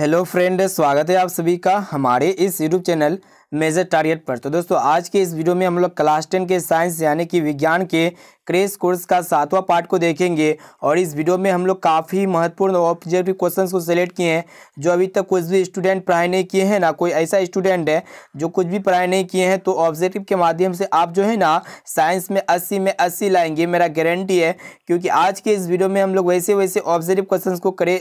hello friend स्वागत है आप सभी का हमारे इस यूट्यूब चैनल मेजर टारगेट पर तो दोस्तों आज के इस वीडियो में हम लोग क्लास टेन के साइंस यानी कि विज्ञान के क्रेश कोर्स का सातवां पार्ट को देखेंगे और इस वीडियो में हम लोग काफ़ी महत्वपूर्ण ऑब्जेक्टिव क्वेश्चन को सिलेक्ट किए हैं जो अभी तक कुछ भी स्टूडेंट पढ़ाई नहीं किए हैं ना कोई ऐसा स्टूडेंट है जो कुछ भी पढ़ाई नहीं किए हैं तो ऑब्जेक्टिव के माध्यम से आप जो है ना साइंस में अस्सी में अस्सी लाएंगे मेरा गारंटी है क्योंकि आज के इस वीडियो में हम लोग वैसे वैसे ऑब्जेक्टिव क्वेश्चन को करे,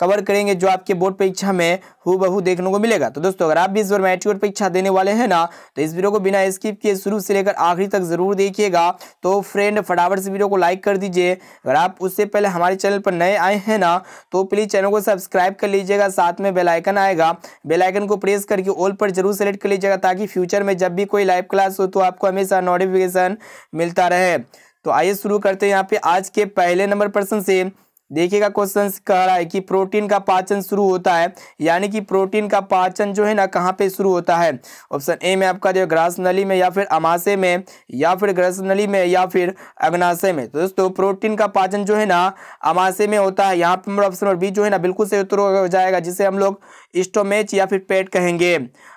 कवर करेंगे जो आपके बोर्ड परीक्षा में हु बहू देखने को मिलेगा तो दोस्तों अगर आप भी इस बार मैट्रिक और परीक्षा देने वाले हैं ना तो इस वीडियो को बिना स्किप किए शुरू से लेकर आखिरी तक जरूर देखिएगा तो फ्रेंड फटाफट से वीडियो को लाइक कर दीजिए अगर आप उससे पहले हमारे चैनल पर नए आए हैं ना तो प्लीज़ चैनल को सब्सक्राइब कर लीजिएगा साथ में बेलाइकन आएगा बेलाइकन को प्रेस करके ऑल पर जरूर सेलेक्ट कर लीजिएगा ताकि फ्यूचर में जब भी कोई लाइव क्लास हो तो आपको हमेशा नोटिफिकेशन मिलता रहे तो आइए शुरू करते हैं यहाँ पे आज के पहले नंबर पर्सन से देखिएगा क्वेश्चन कह रहा है कि प्रोटीन का पाचन शुरू होता है यानी कि प्रोटीन का पाचन जो है ना कहाँ पे शुरू होता है ऑप्शन ए में आपका जो ग्रास नली में या फिर अमाशे में या फिर ग्रास नली में या फिर अग्नाशय में तो दोस्तों प्रोटीन का पाचन जो है ना अमाशे में होता है यहाँ पर ऑप्शन बी जो है ना बिल्कुल से उत्तर हो जाएगा जिसे हम लोग स्टोमेच या फिर पेट कहेंगे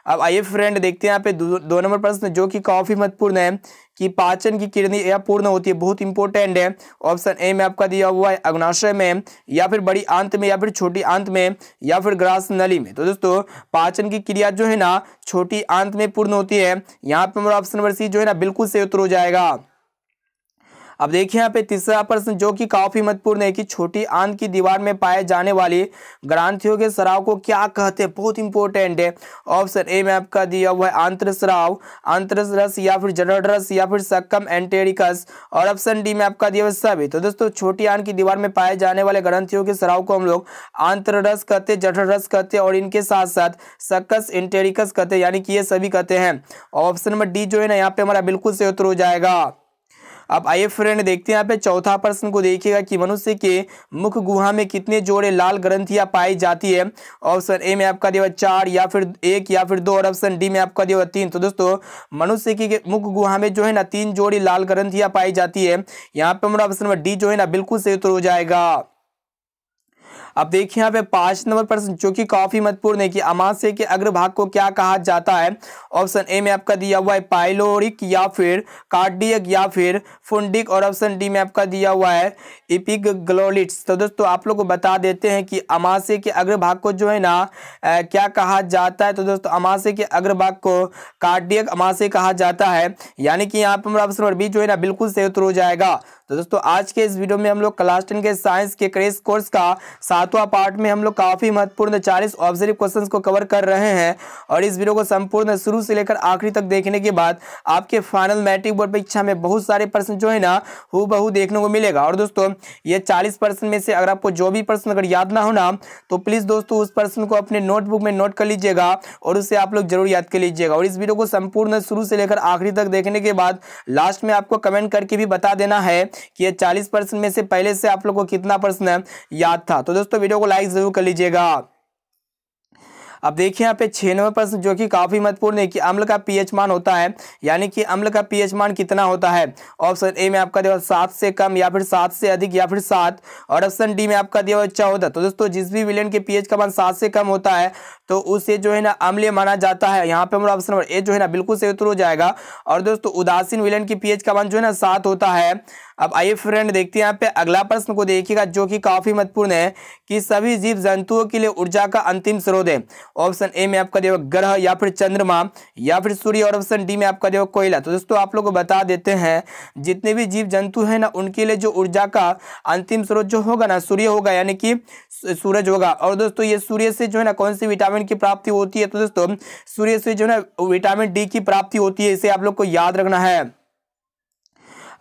अब आइए फ्रेंड देखते हैं यहाँ पे दो, नंबर प्रश्न जो कि काफ़ी महत्वपूर्ण है कि पाचन की किरणी या पूर्ण होती है बहुत इंपॉर्टेंट है ऑप्शन ए में आपका दिया हुआ है अग्नाशय में या फिर बड़ी आंत में या फिर छोटी आंत में या फिर ग्रास नली में तो दोस्तों पाचन की क्रिया जो है ना छोटी आंत में पूर्ण होती है यहाँ पे हमारा ऑप्शन नंबर सी जो है ना बिल्कुल से उत्तर हो जाएगा अब देखिए यहाँ पे तीसरा प्रश्न जो कि काफी महत्वपूर्ण है कि छोटी आंत की दीवार में पाए जाने वाली ग्रांथियों के स्राव को क्या कहते हैं बहुत इंपॉर्टेंट है ऑप्शन ए में आपका दिया हुआ है आंत्र स्राव आंत्रस रस या फिर जनरल रस या फिर सक्कम एंटेरिकस और ऑप्शन डी में आपका दिया हुआ सभी तो दोस्तों छोटी आंत की दीवार में पाए जाने वाले ग्रंथियों के स्राव को हम लोग आंत्र रस कहते जठर रस कहते और इनके साथ साथ सक्कस एंटेरिकस कहते यानी कि ये सभी कहते हैं ऑप्शन नंबर डी जो है ना यहाँ पे हमारा बिल्कुल से उत्तर हो जाएगा अब आइए फ्रेंड देखते हैं यहाँ पे चौथा प्रश्न को देखिएगा कि मनुष्य के मुख गुहा में कितने जोड़े लाल ग्रंथियां पाई जाती है ऑप्शन ए में आपका दिया चार या फिर एक या फिर दो और ऑप्शन डी में आपका दिया तीन तो दोस्तों मनुष्य की मुख गुहा में जो है ना तीन जोड़ी लाल ग्रंथियां पाई जाती है यहाँ पे हमारा ऑप्शन नंबर डी जो है ना बिल्कुल सही उत्तर हो जाएगा अब देखिए यहाँ पे पांच नंबर प्रश्न जो कि काफी महत्वपूर्ण है कि अमाशय के अग्रभाग को क्या कहा जाता है ऑप्शन ए में आपका दिया हुआ है पाइलोरिक या फिर कार्डियक या फिर फुंडिक और ऑप्शन डी में आपका दिया हुआ है इपिग्लोलिट्स तो दोस्तों आप लोग को बता देते हैं कि अमाशय के अग्रभाग को जो है ना आ, क्या कहा जाता है तो दोस्तों अमाशय के अग्रभाग को कार्डियक अमाशय कहा जाता है यानी कि यहाँ पर ऑप्शन नंबर बी जो है ना बिल्कुल सही उत्तर हो जाएगा तो दोस्तों आज के इस वीडियो में हम लोग क्लास टेन के साइंस के क्रेस कोर्स का सातवा पार्ट में हम लोग काफ़ी महत्वपूर्ण चालीस ऑब्जर्व क्वेश्चन को कवर कर रहे हैं और इस वीडियो को संपूर्ण शुरू से लेकर आखिरी तक देखने के बाद आपके फाइनल मैट्रिक बोर्ड परीक्षा में बहुत सारे प्रश्न जो है ना हु बहु देखने को मिलेगा और दोस्तों ये चालीस प्रश्न में से अगर आपको जो भी प्रश्न अगर याद ना हो ना तो प्लीज़ दोस्तों उस प्रश्न को अपने नोटबुक में नोट कर लीजिएगा और उसे आप लोग जरूर याद कर लीजिएगा और इस वीडियो को संपूर्ण शुरू से लेकर आखिरी तक देखने के बाद लास्ट में आपको कमेंट करके भी बता देना है कि ये चालीस परसेंट में से पहले से आप लोग को कितना परसेंट याद था तो दोस्तों वीडियो को लाइक ज़रूर कर लीजिएगा अब देखिए यहाँ पे छः नंबर प्रश्न जो कि काफ़ी महत्वपूर्ण है कि अम्ल का पीएच मान होता है यानी कि अम्ल का पीएच मान कितना होता है ऑप्शन ए में आपका दिया सात से कम या फिर सात से अधिक या फिर सात और ऑप्शन डी में आपका दिया हुआ चौदह तो दोस्तों जिस भी विलियन के पीएच का मान सात से कम होता है तो उसे जो है ना अम्लीय माना जाता है यहाँ पे हमारा ऑप्शन नंबर ए जो है ना बिल्कुल से उत्तर हो जाएगा और दोस्तों उदासीन विलियन की पीएच का मान जो है ना सात होता है अब आइए फ्रेंड देखते हैं यहाँ पे अगला प्रश्न को देखिएगा जो कि काफी महत्वपूर्ण है कि सभी जीव जंतुओं के लिए ऊर्जा का अंतिम स्रोत है ऑप्शन ए में आपका देगा ग्रह या फिर चंद्रमा या फिर सूर्य और ऑप्शन डी में आपका देगा कोयला तो दोस्तों आप लोग को बता देते हैं जितने भी जीव जंतु हैं ना उनके लिए जो ऊर्जा का अंतिम स्रोत जो होगा ना सूर्य होगा यानी कि सूरज होगा और दोस्तों ये सूर्य से जो है ना कौन सी विटामिन की प्राप्ति होती है तो दोस्तों सूर्य से जो है ना विटामिन डी की प्राप्ति होती है इसे आप लोग को याद रखना है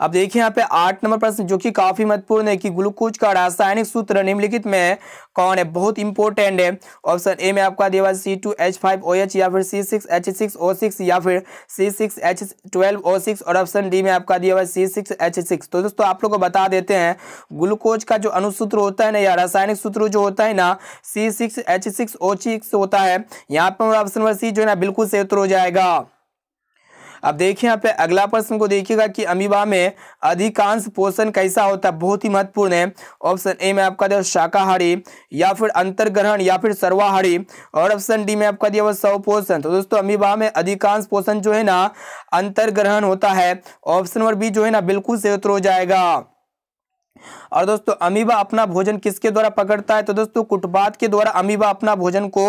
अब देखिए यहाँ पे आठ नंबर प्रश्न जो कि काफी महत्वपूर्ण है कि ग्लूकोज का रासायनिक सूत्र निम्नलिखित में कौन है बहुत इंपॉर्टेंट है ऑप्शन ए में आपका दिया C two H five O H या फिर C six H six O six या फिर C six H twelve O six और ऑप्शन डी में आपका दिया सी सिक्स एच सिक्स तो दोस्तों आप लोग को बता देते हैं ग्लूकोज का जो अनुसूत्र होता है ना या रासायनिक सूत्र जो होता है ना C six H six O six होता है यहाँ पर ऑप्शन नंबर सी जो है ना बिल्कुल सही उत्तर हो जाएगा अब देखिए यहाँ पे अगला प्रश्न को देखिएगा कि अमीबा में अधिकांश पोषण कैसा होता है बहुत ही महत्वपूर्ण है ऑप्शन ए में आपका दिया शाकाहारी या फिर अंतर्ग्रहण या फिर सर्वाहारी और ऑप्शन डी में आपका दिया सौ पोषण तो दोस्तों अमीबा में अधिकांश पोषण जो है ना अंतर्ग्रहण होता है ऑप्शन नंबर बी जो है ना बिल्कुल से उतर हो जाएगा और दोस्तों अमीबा अपना भोजन किसके द्वारा पकड़ता है तो दोस्तों कुटबात के द्वारा अमीबा अपना भोजन को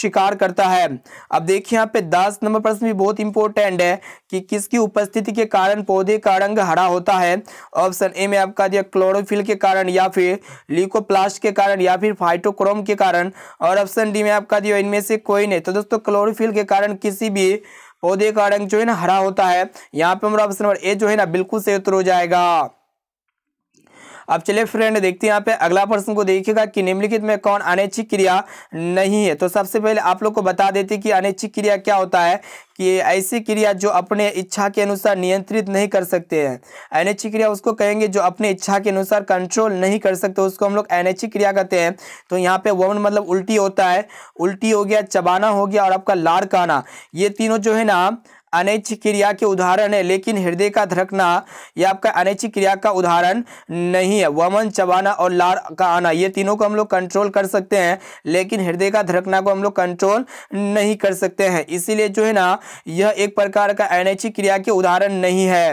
शिकार करता है अब देखिए यहाँ पे दस नंबर प्रश्न भी बहुत इंपॉर्टेंट है कि किसकी उपस्थिति के कारण पौधे का रंग हरा होता है ऑप्शन ए में आपका दिया क्लोरोफिल के कारण या फिर लिकोप्लास्ट के कारण या फिर फाइटोक्रोम के कारण और ऑप्शन डी में आपका दिया इनमें से कोई नहीं तो दोस्तों क्लोरोफिल के कारण किसी भी पौधे का रंग जो है ना हरा होता है यहाँ पे हमारा ऑप्शन नंबर ए जो है ना बिल्कुल से उत्तर हो जाएगा अब चलिए फ्रेंड देखते हैं यहाँ पे अगला प्रश्न को देखिएगा कि निम्नलिखित में कौन अनैच्छिक क्रिया नहीं है तो सबसे पहले आप लोग को बता देती कि अनैच्छिक क्रिया क्या होता है कि ऐसी क्रिया जो अपने इच्छा के अनुसार नियंत्रित नहीं कर सकते हैं अनैच्छिक क्रिया उसको कहेंगे जो अपने इच्छा के अनुसार कंट्रोल नहीं कर सकते उसको हम लोग अनैच्छिक क्रिया कहते हैं तो यहाँ पे वमन मतलब उल्टी होता है उल्टी हो गया चबाना हो गया और आपका लाड़ कहना ये तीनों जो है ना अनैच्छिक क्रिया के उदाहरण है लेकिन हृदय का धड़कना यह आपका अनैच्छिक क्रिया का उदाहरण नहीं है वमन चबाना और लार का आना ये तीनों को हम लोग कंट्रोल कर सकते हैं लेकिन हृदय का धड़कना को हम लोग कंट्रोल नहीं कर सकते हैं इसीलिए जो है ना यह एक प्रकार का अनैच्छिक क्रिया के उदाहरण नहीं है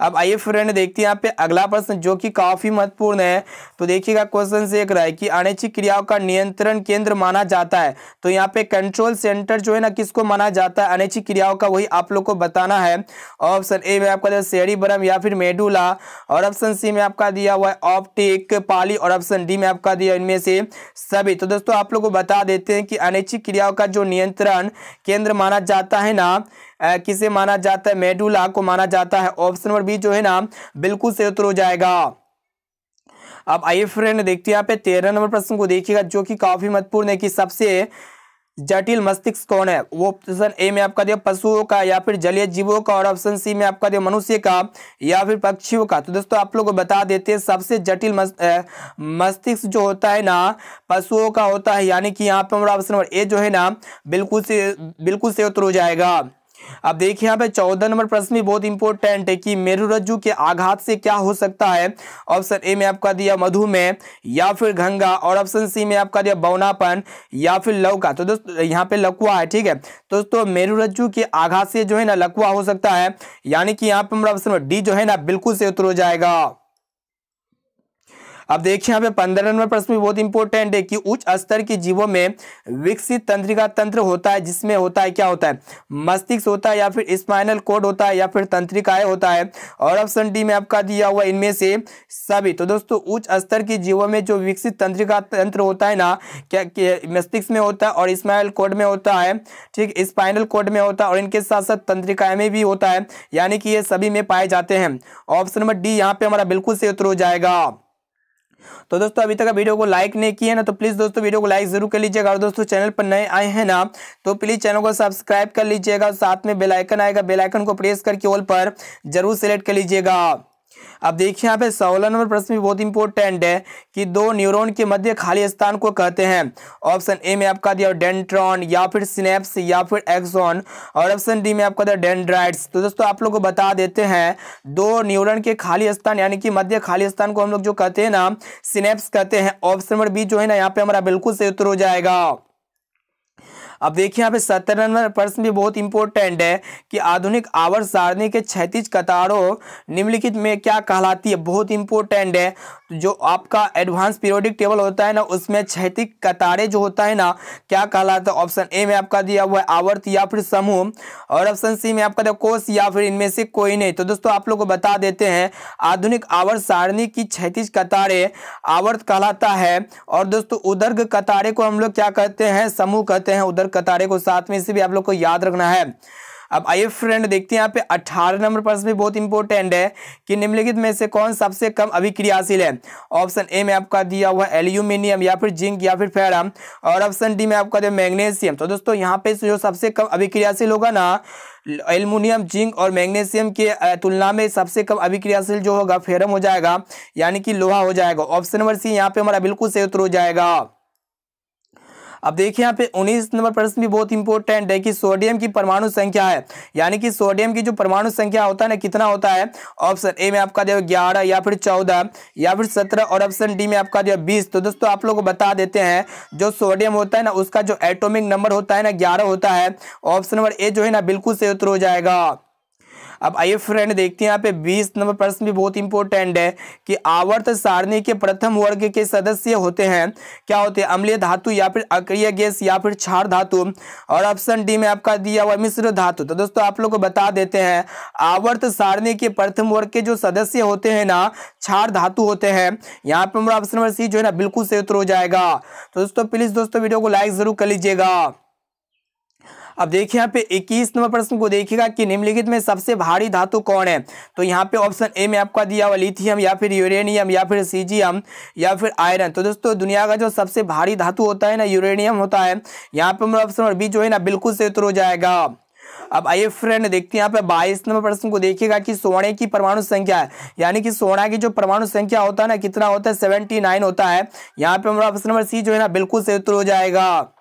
अब आइए फ्रेंड देखते हैं यहाँ पे अगला प्रश्न जो कि काफ़ी महत्वपूर्ण है तो देखिएगा क्वेश्चन से एक रहा है कि अनैच्छिक क्रियाओं का नियंत्रण केंद्र माना जाता है तो यहाँ पे कंट्रोल सेंटर जो है ना किसको माना जाता है अनैच्छिक क्रियाओं का वही आप लोग को बताना है ऑप्शन ए में आपका शेरी बरम या फिर मेडूला और ऑप्शन सी में आपका दिया हुआ है ऑप्टिक पाली और ऑप्शन डी में आपका दिया इनमें से सभी तो दोस्तों आप लोग को बता देते हैं कि अनैच्छिक क्रियाओं का जो नियंत्रण केंद्र माना जाता है ना किसे माना जाता है मेडुला को माना जाता है ऑप्शन नंबर बी जो है ना बिल्कुल से उत्तर हो जाएगा अब आइए फ्रेंड देखते हैं यहाँ पे तेरह नंबर प्रश्न को देखिएगा जो कि काफी महत्वपूर्ण है कि सबसे जटिल मस्तिष्क कौन है वो ऑप्शन ए में आपका दिया पशुओं का या फिर जलीय जीवों का और ऑप्शन सी में आपका दिया मनुष्य का या फिर पक्षियों का तो दोस्तों आप लोग को बता देते हैं सबसे जटिल मस्तिष्क जो होता है ना पशुओं का होता है यानी कि यहाँ पे हमारा ऑप्शन नंबर ए जो है ना बिल्कुल से बिल्कुल से उत्तर हो जाएगा अब देखिए यहाँ पे चौदह नंबर प्रश्न भी बहुत इंपॉर्टेंट है कि मेरू रज्जु के आघात से क्या हो सकता है ऑप्शन ए में आपका दिया मधुमेह या फिर घंगा और ऑप्शन सी में आपका दिया बौनापन या फिर लौका तो दोस्तों यहाँ पे लकुआ है ठीक है दोस्तों मेरू रज्जु के आघात से जो है ना लकुआ हो सकता है यानी कि यहाँ पे हमारा ऑप्शन डी जो है ना बिल्कुल से उतर हो जाएगा अब देखिए यहाँ पे पंद्रह नंबर प्रश्न भी बहुत इंपॉर्टेंट है कि उच्च स्तर के जीवों में विकसित तंत्रिका तंत्र होता है जिसमें होता है क्या होता है मस्तिष्क होता है या फिर स्पाइनल कोड होता है या फिर तंत्रिकाएं होता है और ऑप्शन डी में आपका दिया हुआ इनमें से सभी तो दोस्तों उच्च स्तर के जीवों में जो विकसित तंत्रिका तंत्र होता है ना क्या मस्तिष्क में होता है और स्पाइनल कोड में होता है ठीक स्पाइनल कोड में होता है और इनके साथ साथ तंत्रिकाएं में भी होता है यानी कि ये सभी में पाए जाते हैं ऑप्शन नंबर डी यहाँ पे हमारा बिल्कुल से उत्तर हो जाएगा तो दोस्तों अभी तक वीडियो को लाइक नहीं किया ना तो प्लीज़ दोस्तों वीडियो को लाइक जरूर कर लीजिएगा और दोस्तों चैनल पर नए आए हैं ना तो प्लीज़ चैनल को सब्सक्राइब कर लीजिएगा साथ में बेलाइकन आएगा बेलाइकन को प्रेस करके ऑल पर जरूर सेलेक्ट कर लीजिएगा अब देखिए यहाँ पे सोलह नंबर प्रश्न भी बहुत इंपॉर्टेंट है कि दो न्यूरॉन के मध्य खाली स्थान को कहते हैं ऑप्शन ए में आपका दिया डेंट्रॉन या फिर स्नेप्स या फिर एक्सॉन और ऑप्शन डी में आपका दिया डेंड्राइड्स तो दोस्तों आप लोगों को बता देते हैं दो न्यूरॉन के खाली स्थान यानी कि मध्य खाली स्थान को हम लोग जो कहते हैं ना स्नेप्स कहते हैं ऑप्शन नंबर बी जो है ना यहाँ पे हमारा बिल्कुल से उत्तर हो जाएगा अब देखिए यहाँ पे सत्तर नंबर प्रश्न भी बहुत इंपॉर्टेंट है कि आधुनिक आवर्त सारणी के क्षतिज कतारों निम्नलिखित में क्या कहलाती है बहुत इंपॉर्टेंट है जो आपका एडवांस पीरियोडिक टेबल होता है ना उसमें क्षैतिक कतारे जो होता है ना क्या कहलाता है ऑप्शन ए में आपका दिया हुआ है आवर्त या फिर समूह और ऑप्शन सी में आपका दिया कोष या फिर इनमें से कोई नहीं तो दोस्तों आप लोग को बता देते हैं आधुनिक आवर्त सारणी की क्षैतिज कतारे आवर्त कहलाता है और दोस्तों उदर्ग कतारे को हम लोग क्या कहते हैं समूह कहते हैं उदर्ग कतारे को साथ में इसे भी आप लोग को याद रखना है अब आइए फ्रेंड देखते हैं यहाँ पे अठारह नंबर प्रश्न भी बहुत इंपॉर्टेंट है कि निम्नलिखित में से कौन सबसे कम अभिक्रियाशील है ऑप्शन ए में आपका दिया हुआ एल्यूमिनियम या फिर जिंक या फिर फेरम और ऑप्शन डी में आपका दिया मैग्नेशियम तो दोस्तों यहाँ पे जो सबसे कम अभिक्रियाशील होगा ना एल्युमिनियम जिंक और मैग्नेशियम के तुलना में सबसे कम अभिक्रियाशील जो होगा फेरम हो जाएगा यानी कि लोहा हो जाएगा ऑप्शन नंबर सी यहाँ पे हमारा बिल्कुल सही उत्तर हो जाएगा अब देखिए यहाँ पे उन्नीस नंबर प्रश्न भी बहुत इंपॉर्टेंट है कि सोडियम की परमाणु संख्या है यानी कि सोडियम की जो परमाणु संख्या होता है ना कितना होता है ऑप्शन ए में आपका जो ग्यारह या फिर चौदह या फिर सत्रह और ऑप्शन डी में आपका जो बीस तो दोस्तों आप लोग को बता देते हैं जो सोडियम होता है ना उसका जो एटोमिक नंबर होता है ना ग्यारह होता है ऑप्शन नंबर ए जो है ना बिल्कुल से उत्तर हो जाएगा अब आइए फ्रेंड देखते हैं यहाँ पे बीस नंबर प्रश्न भी बहुत इंपॉर्टेंट है कि आवर्त सारणी के प्रथम वर्ग के सदस्य होते हैं क्या होते हैं अम्लीय धातु या फिर अक्रिय गैस या फिर क्षार धातु और ऑप्शन डी में आपका दिया हुआ मिश्र धातु तो दोस्तों आप लोग को बता देते हैं आवर्त सारणी के प्रथम वर्ग के जो सदस्य होते हैं ना क्षार धातु होते हैं यहाँ पे हमारा ऑप्शन नंबर सी जो है ना बिल्कुल सही उत्तर हो जाएगा तो दोस्तों प्लीज दोस्तों वीडियो को लाइक जरूर कर लीजिएगा अब देखिए यहाँ पे इक्कीस नंबर प्रश्न को देखिएगा कि निम्नलिखित में सबसे भारी धातु कौन है तो यहाँ पे ऑप्शन ए में आपका दिया हुआ लिथियम या फिर यूरेनियम या फिर सीजियम या फिर आयरन तो दोस्तों दुनिया का जो सबसे भारी धातु होता है ना यूरेनियम होता है यहाँ पे ऑप्शन और बी जो है ना बिल्कुल से उतर हो जाएगा अब आइए फ्रेंड देखते हैं यहाँ पे बाईस नंबर प्रश्न को देखिएगा कि सोने की परमाणु संख्या है यानी कि सोना की जो परमाणु संख्या होता है ना कितना होता है सेवेंटी नाइन होता है यहाँ पे हमारा ऑप्शन नंबर सी जो है ना बिल्कुल से उत्तर हो जाएगा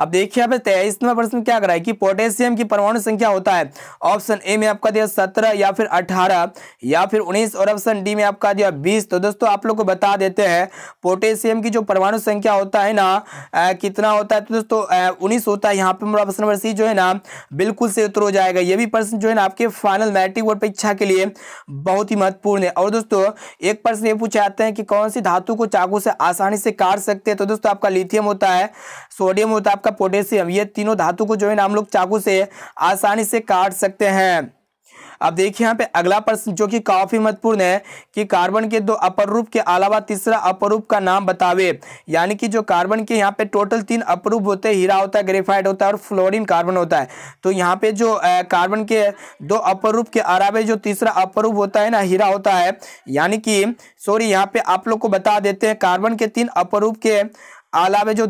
अब देखिए यहाँ पे तेईसवा प्रश्न क्या कराए कि पोटेशियम की परमाणु संख्या होता है ऑप्शन ए में आपका दिया सत्रह या फिर अठारह या फिर उन्नीस और ऑप्शन डी में आपका दिया बीस तो दोस्तों आप लोग को बता देते हैं पोटेशियम की जो परमाणु संख्या होता है ना आ, कितना होता है तो दोस्तों उन्नीस होता है यहाँ पे मेरा ऑप्शन नंबर सी जो है ना बिल्कुल से उत्तर हो जाएगा ये भी प्रश्न जो है ना आपके फाइनल मैट्रिक बोर्ड परीक्षा के लिए बहुत ही महत्वपूर्ण है और दोस्तों एक प्रश्न ये पूछे जाते हैं कि कौन सी धातु को चाकू से आसानी से काट सकते हैं तो दोस्तों आपका लिथियम होता है सोडियम होता है आपका आपका पोटेशियम ये तीनों धातु को जो है ना हम लोग चाकू से आसानी से काट सकते हैं अब देखिए यहाँ पे अगला प्रश्न जो कि काफी महत्वपूर्ण है कि कार्बन के दो अपर रूप के अलावा तीसरा अपर रूप का नाम बतावे यानी कि जो कार्बन के यहाँ पे टोटल तीन अपर रूप होते हैं हीरा होता है ग्रेफाइट होता है और फ्लोरीन कार्बन होता है तो यहाँ पे जो कार्बन के दो अपर रूप के अलावा जो तीसरा अपर रूप होता है ना हीरा होता है यानी कि सॉरी यहाँ पे आप लोग को बता देते हैं कार्बन के तीन अपर रूप के अलावे जो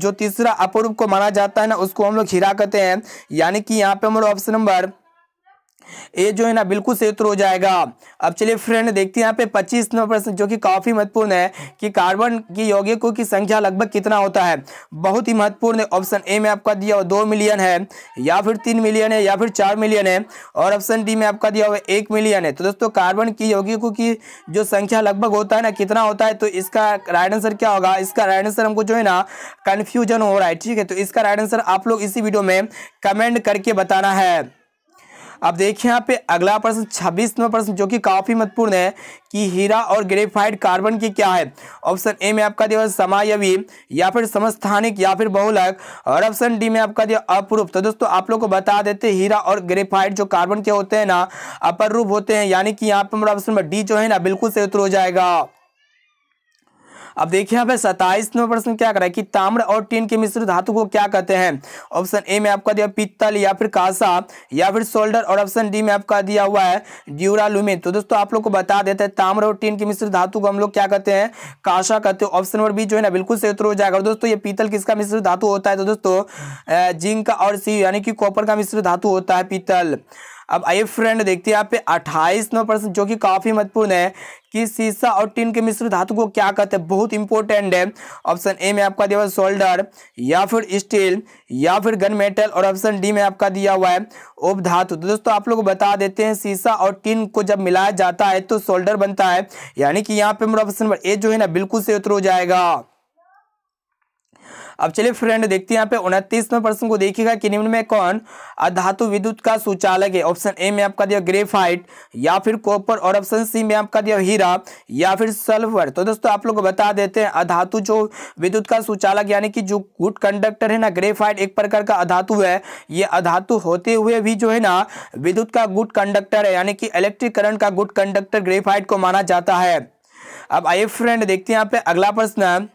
जो तीसरा अपूर्व को माना जाता है ना उसको हम लोग हीरा कहते हैं यानी कि यहाँ पे हम लोग ऑप्शन नंबर ए जो है ना बिल्कुल उत्तर हो जाएगा अब चलिए फ्रेंड देखते हैं यहाँ पे पच्चीस नंबर प्रश्न जो कि काफ़ी महत्वपूर्ण है कि कार्बन की यौगिकों की संख्या लगभग कितना होता है बहुत ही महत्वपूर्ण है ऑप्शन ए में आपका दिया हुआ दो मिलियन है या फिर तीन मिलियन है या फिर चार मिलियन है और ऑप्शन डी में आपका दिया हुआ एक मिलियन है तो दोस्तों कार्बन की यौगिकों की जो संख्या लगभग होता है ना कितना होता है तो इसका राइट आंसर क्या होगा इसका राइट आंसर हमको जो है ना कन्फ्यूजन हो रहा है ठीक है तो इसका राइट आंसर आप लोग इसी वीडियो में कमेंट करके बताना है अब देखिए यहाँ पे अगला प्रश्न छब्बीस नंबर प्रश्न जो कि काफ़ी महत्वपूर्ण है कि हीरा और ग्रेफाइट कार्बन की क्या है ऑप्शन ए में आपका दिया समायवी या फिर समस्थानिक या फिर बहुलक और ऑप्शन डी में आपका दिया अपरूप तो दोस्तों आप लोग को बता देते हीरा और ग्रेफाइट जो कार्बन के होते हैं ना अपर रूप होते हैं यानी कि यहाँ पर ऑप्शन नंबर डी जो है ना बिल्कुल से उत्तर हो जाएगा अब देखिए यहाँ पे सताइस नंबर प्रश्न क्या कर रहा है कि ताम्र और टीन के मिश्र धातु को क्या कहते हैं ऑप्शन ए में आपका दिया पित्तल या फिर कासा या फिर सोल्डर और ऑप्शन डी में आपका दिया हुआ है ड्यूरालुमिन तो दोस्तों आप लोग को बता देते हैं ताम्र और टीन के मिश्र धातु को हम लोग क्या कहते हैं काशा कहते हैं ऑप्शन नंबर बी जो है ना बिल्कुल से उत्तर हो जाएगा दोस्तों ये पीतल किसका मिश्र धातु होता है तो दोस्तों जिंक और सी यानी कि कॉपर का मिश्र धातु होता है पीतल अब आइए फ्रेंड देखते हैं यहाँ पे अट्ठाईस नौ प्रश्न जो कि काफ़ी महत्वपूर्ण है कि सीसा और टीन के मिश्र धातु को क्या कहते हैं बहुत इंपॉर्टेंट है ऑप्शन ए में आपका दिया हुआ सोल्डर या फिर स्टील या फिर गन मेटल और ऑप्शन डी में आपका दिया हुआ है उप धातु तो दोस्तों आप लोग बता देते हैं सीसा और टिन को जब मिलाया जाता है तो सोल्डर बनता है यानी कि यहाँ पे मेरा ऑप्शन नंबर ए जो है ना बिल्कुल से उतर हो जाएगा अब चलिए फ्रेंड देखते हैं यहाँ पे उनतीसवें प्रश्न को देखिएगा कि निम्न में कौन अधातु विद्युत का सुचालक है ऑप्शन ए में आपका दिया ग्रेफाइट या फिर कॉपर और ऑप्शन सी में आपका दिया हीरा या फिर सल्फर तो दोस्तों आप लोग बता देते हैं अधातु जो विद्युत का सुचालक यानी कि जो गुड कंडक्टर है ना ग्रेफाइट एक प्रकार का अधातु है ये अधातु होते हुए भी जो है ना विद्युत का गुड कंडक्टर है यानी कि इलेक्ट्रिक करंट का गुड कंडक्टर ग्रेफाइट को माना जाता है अब आइए फ्रेंड देखते हैं यहाँ पे अगला प्रश्न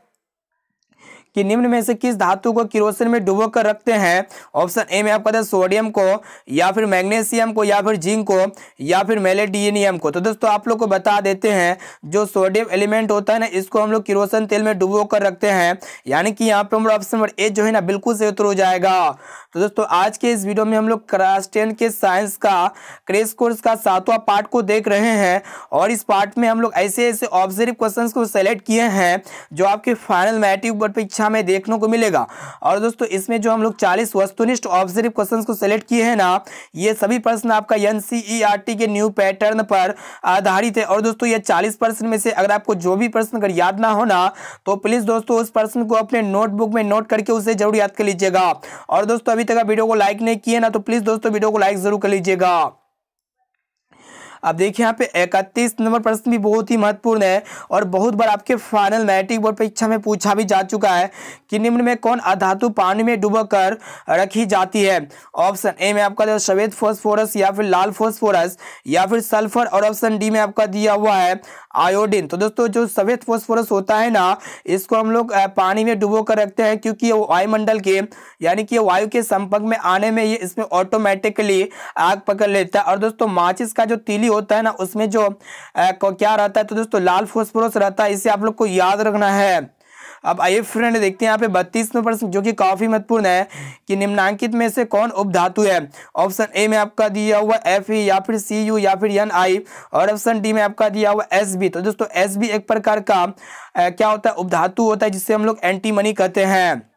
कि निम्न में से किस धातु को किरोसिन में डुबो कर रखते हैं ऑप्शन ए में आप पता है सोडियम को या फिर मैग्नेशियम को या फिर जिंक को या फिर मेलेडियनियम को तो दोस्तों आप लोग को बता देते हैं जो सोडियम एलिमेंट होता है ना इसको हम लोग किरोसन तेल में डुबो कर रखते हैं यानी कि यहाँ पे लोग ऑप्शन नंबर ए जो है ना बिल्कुल से उतर हो जाएगा तो दोस्तों आज के इस वीडियो में हम लोग क्लास टेन के साइंस का क्रेश कोर्स का सातवां पार्ट को देख रहे हैं और इस पार्ट में हम लोग ऐसे ऐसे ऑब्जर्व क्वेश्चन को सेलेक्ट किए हैं जो आपके फाइनल मैट्रिक बोर्ड परीक्षा में देखने को मिलेगा और दोस्तों इसमें जो हम लोग चालीस वस्तुनिष्ठ ऑब्जर्व क्वेश्चन को सेलेक्ट किए हैं ना ये सभी प्रश्न आपका एन e के न्यू पैटर्न पर आधारित है और दोस्तों ये चालीस प्रश्न में से अगर आपको जो भी प्रश्न अगर याद ना हो ना तो प्लीज़ दोस्तों उस प्रश्न को अपने नोटबुक में नोट करके उसे जरूर याद कर लीजिएगा और दोस्तों अभी तक वीडियो को लाइक नहीं किए ना तो प्लीज़ दोस्तों वीडियो को लाइक ज़रूर कर लीजिएगा अब देखिए यहाँ पे इकतीस नंबर प्रश्न भी बहुत ही महत्वपूर्ण है और बहुत बार आपके फाइनल मैट्रिक बोर्ड परीक्षा में पूछा भी जा चुका है कि निम्न में कौन अधातु पानी में कर रखी जाती है ऑप्शन ए में आपका सफेद फोस्फोरस या फिर लाल फोस्फोरस या फिर सल्फर और ऑप्शन डी में आपका दिया हुआ है आयोडीन तो दोस्तों जो सफेद फोस्फोरस होता है ना इसको हम लोग पानी में डुबो कर रखते हैं क्योंकि वायुमंडल के यानी कि वायु के संपर्क में आने में ये इसमें ऑटोमेटिकली आग पकड़ लेता है और दोस्तों माचिस का जो तीली होता है ना उसमें जो आ, क्या रहता है तो दोस्तों लाल फॉस्फोरस रहता है इसे आप लोग को याद रखना है अब आइए फ्रेंड देखते हैं यहाँ पे बत्तीसवें प्रश्न जो कि काफी महत्वपूर्ण है कि निम्नांकित में से कौन उपधातु है ऑप्शन ए में आपका दिया हुआ एफ ई e, या फिर सी यू या फिर एन आई और ऑप्शन डी में आपका दिया हुआ एस बी तो दोस्तों एस बी एक प्रकार का आ, क्या होता है उपधातु होता है जिससे हम लोग एंटी मनी कहते हैं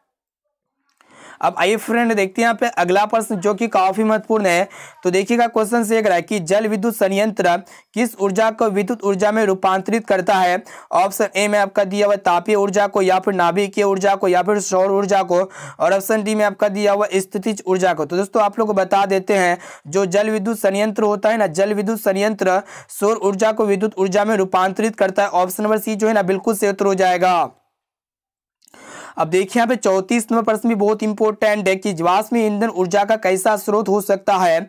अब आइए फ्रेंड देखते हैं यहाँ पे अगला प्रश्न जो कि काफी महत्वपूर्ण है तो देखिएगा क्वेश्चन से एक रहा है कि जल विद्युत संयंत्र किस ऊर्जा को विद्युत ऊर्जा में रूपांतरित करता है ऑप्शन ए में आपका दिया हुआ तापीय ऊर्जा को या फिर नाभिकीय ऊर्जा को या फिर सौर ऊर्जा को और ऑप्शन डी में आपका दिया हुआ स्थिति ऊर्जा को तो दोस्तों आप लोग को बता देते हैं जो जल विद्युत संयंत्र होता है ना जल विद्युत संयंत्र सौर ऊर्जा को विद्युत ऊर्जा में रूपांतरित करता है ऑप्शन नंबर सी जो है ना बिल्कुल से उत्तर तो हो जाएगा अब देखिए यहाँ पे चौतीस नंबर प्रश्न भी बहुत इंपॉर्टेंट है कि जीवाश्म ईंधन ऊर्जा का कैसा स्रोत हो सकता है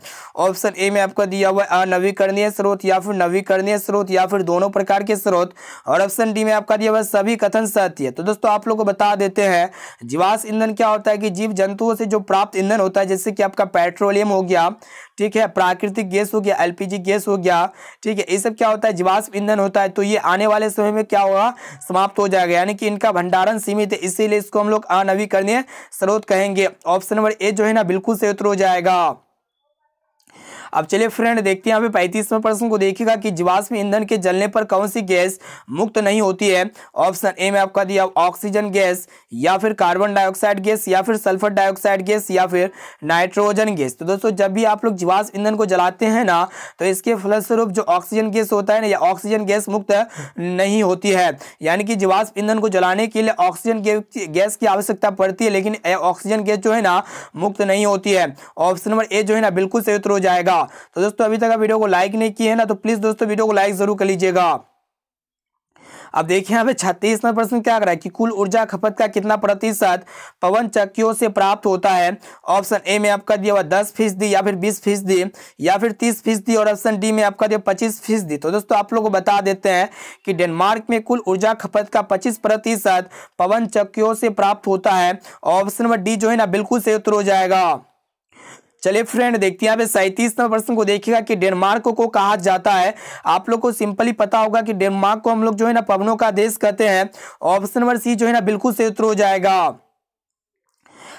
ऑप्शन ए में आपका दिया हुआ है अनवीकरणीय स्रोत या फिर नवीकरणीय स्रोत या फिर दोनों प्रकार के स्रोत और ऑप्शन डी में आपका दिया हुआ सभी कथन सत्य तो दोस्तों आप लोग को बता देते हैं जीवाश्म ईंधन क्या होता है कि जीव जंतुओं से जो प्राप्त ईंधन होता है जैसे कि आपका पेट्रोलियम हो गया ठीक है प्राकृतिक गैस हो गया एलपीजी गैस हो गया ठीक है ये सब क्या होता है जीवाश्म ईंधन होता है तो ये आने वाले समय में क्या होगा समाप्त हो जाएगा यानी कि इनका भंडारण सीमित है इसीलिए इसको हम लोग अनवीकरणीय स्रोत कहेंगे ऑप्शन नंबर ए जो है ना बिल्कुल से उत्तर हो जाएगा अब चलिए फ्रेंड देखते हैं पैंतीसवें प्रश्न को देखिएगा कि जीवाश्म ईंधन के जलने पर कौन सी गैस मुक्त नहीं होती है ऑप्शन ए में आपका दिया ऑक्सीजन गैस या फिर कार्बन डाइऑक्साइड गैस या फिर सल्फर डाइऑक्साइड गैस या फिर नाइट्रोजन गैस तो दोस्तों जब भी आप लोग जीवाश्म ईंधन को जलाते हैं ना तो इसके फलस्वरूप जो ऑक्सीजन गैस होता है ना या ऑक्सीजन गैस मुक्त नहीं होती है यानी कि जीवाश्म ईंधन को जलाने के लिए ऑक्सीजन गैस की आवश्यकता पड़ती है लेकिन ऑक्सीजन गैस जो है ना मुक्त नहीं होती है ऑप्शन नंबर ए जो है ना बिल्कुल सही उत्तर हो जाएगा तो दोस्तों अभी तक वीडियो को लाइक नहीं किए ना तो प्लीज़ दोस्तों वीडियो को लाइक जरूर कर लीजिएगा अब देखिए यहाँ पे छत्तीसवा प्रश्न क्या कर रहा है कि कुल ऊर्जा खपत का कितना प्रतिशत पवन चक्कियों से प्राप्त होता है ऑप्शन ए में आपका दिया हुआ दस फीसदी या फिर बीस फीसदी या फिर तीस फीसदी और ऑप्शन डी में आपका दिया पच्चीस फीसदी तो दोस्तों आप लोगों को बता देते हैं कि डेनमार्क में कुल ऊर्जा खपत का पच्चीस पवन चक्कियों से प्राप्त होता है ऑप्शन नंबर डी जो है ना बिल्कुल सही उत्तर हो जाएगा चलिए फ्रेंड देखते हैं यहाँ पे सैंतीस नंबर प्रश्न को देखिएगा कि डेनमार्क को कहा जाता है आप लोग को सिंपली पता होगा कि डेनमार्क को हम लोग जो है ना पवनों का देश कहते हैं ऑप्शन नंबर सी जो है ना बिल्कुल से उत्तर हो जाएगा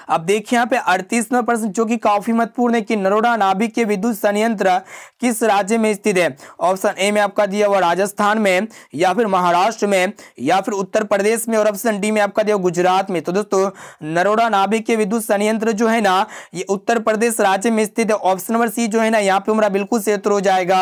अब देखिए यहाँ पे अड़तीसवा प्रश्न जो कि काफी महत्वपूर्ण है कि नरोड़ा नाभिक के विद्युत संयंत्र किस राज्य में स्थित है ऑप्शन ए में आपका दिया हुआ राजस्थान में या फिर महाराष्ट्र में या फिर उत्तर प्रदेश में और ऑप्शन डी में आपका दिया गुजरात में तो दोस्तों नरोड़ा नाभिक के विद्युत संयंत्र जो है ना ये उत्तर प्रदेश राज्य में स्थित है ऑप्शन नंबर सी जो है ना यहाँ पे हमारा बिल्कुल सेत्र हो जाएगा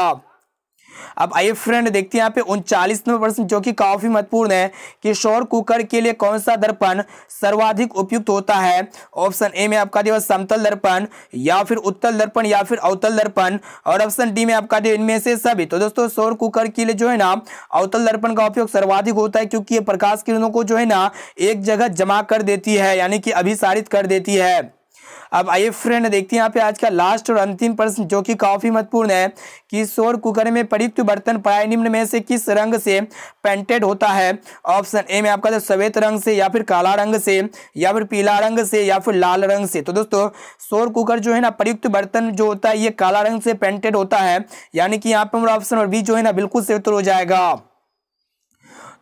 अब आइए फ्रेंड देखते हैं यहाँ पे उनचालीसवें प्रश्न जो कि काफी महत्वपूर्ण है कि शोर कुकर के लिए कौन सा दर्पण सर्वाधिक उपयुक्त होता है ऑप्शन ए में आपका दिया समतल दर्पण या फिर उत्तल दर्पण या फिर अवतल दर्पण और ऑप्शन डी में आपका दिया इनमें से सभी तो दोस्तों शोर कुकर के लिए जो है ना अवतल दर्पण का उपयोग सर्वाधिक होता है क्योंकि ये प्रकाश किरणों को जो है ना एक जगह जमा कर देती है यानी कि अभिसारित कर देती है अब आइए फ्रेंड देखते हैं यहाँ पे आज का लास्ट और अंतिम प्रश्न जो कि काफी महत्वपूर्ण है कि शोर कुकर में प्रयुक्त बर्तन प्राय निम्न में से किस रंग से पेंटेड होता है ऑप्शन ए में आपका जो तो श्वेत रंग से या फिर काला रंग से या फिर पीला रंग से या फिर लाल रंग से तो दोस्तों शोर कुकर जो है ना प्रयुक्त बर्तन जो होता है ये काला रंग से पेंटेड होता है यानी कि यहाँ पर ऑप्शन और बी जो है ना बिल्कुल से उत्तर हो जाएगा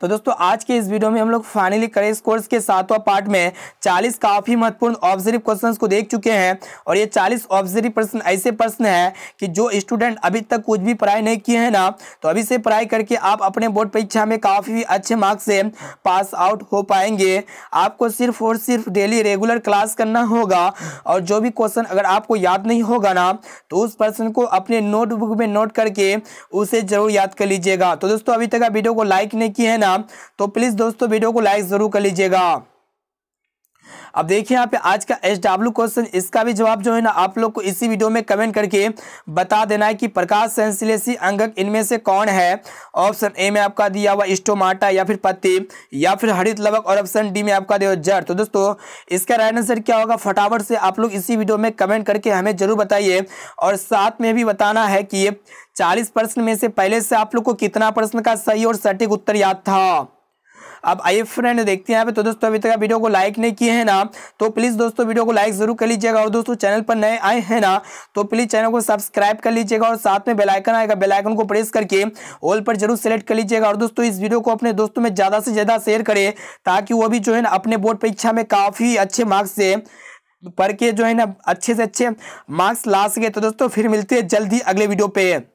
तो दोस्तों आज के इस वीडियो में हम लोग फाइनली करेज कोर्स के सातवां पार्ट में 40 काफ़ी महत्वपूर्ण ऑब्जर्व क्वेश्चंस को देख चुके हैं और ये 40 ऑब्जर्व प्रश्न ऐसे प्रश्न है कि जो स्टूडेंट अभी तक कुछ भी पढ़ाई नहीं किए हैं ना तो अभी से पढ़ाई करके आप अपने बोर्ड परीक्षा में काफ़ी अच्छे मार्क्स से पास आउट हो पाएंगे आपको सिर्फ और सिर्फ डेली रेगुलर क्लास करना होगा और जो भी क्वेश्चन अगर आपको याद नहीं होगा ना तो उस प्रश्न को अपने नोटबुक में नोट करके उसे ज़रूर याद कर लीजिएगा तो दोस्तों अभी तक आप वीडियो को लाइक नहीं किए हैं ना तो प्लीज़ दोस्तों वीडियो को लाइक ज़रूर कर लीजिएगा अब देखिए यहाँ पे आज का एच डब्ल्यू क्वेश्चन इसका भी जवाब जो है ना आप लोग को इसी वीडियो में कमेंट करके बता देना है कि प्रकाश सहनशीलेसी अंगक इनमें से कौन है ऑप्शन ए में आपका दिया हुआ स्टोमाटा या फिर पत्ती या फिर हरित लवक और ऑप्शन डी में आपका दिया जड़ तो दोस्तों इसका राइट आंसर क्या होगा फटाफट से आप लोग इसी वीडियो में कमेंट करके हमें जरूर बताइए और साथ में भी बताना है कि चालीस प्रश्न में से पहले से आप लोग को कितना प्रश्न का सही और सटीक उत्तर याद था अब आई फ्रेंड देखते हैं यहाँ पे तो दोस्तों अभी तक वीडियो को लाइक नहीं किए हैं ना तो प्लीज़ दोस्तों वीडियो को लाइक जरूर कर लीजिएगा और दोस्तों चैनल पर नए आए हैं ना तो प्लीज़ चैनल को सब्सक्राइब कर लीजिएगा और साथ में बेलाइकन आएगा बेलाइकन को प्रेस करके ऑल पर जरूर सेलेक्ट कर लीजिएगा और दोस्तों इस वीडियो को अपने दोस्तों में ज़्यादा से ज़्यादा शेयर करें ताकि वो भी जो है ना अपने बोर्ड परीक्षा में काफ़ी अच्छे मार्क्स से पढ़ के जो है ना अच्छे से अच्छे मार्क्स ला सके तो दोस्तों फिर मिलते हैं जल्दी अगले वीडियो पे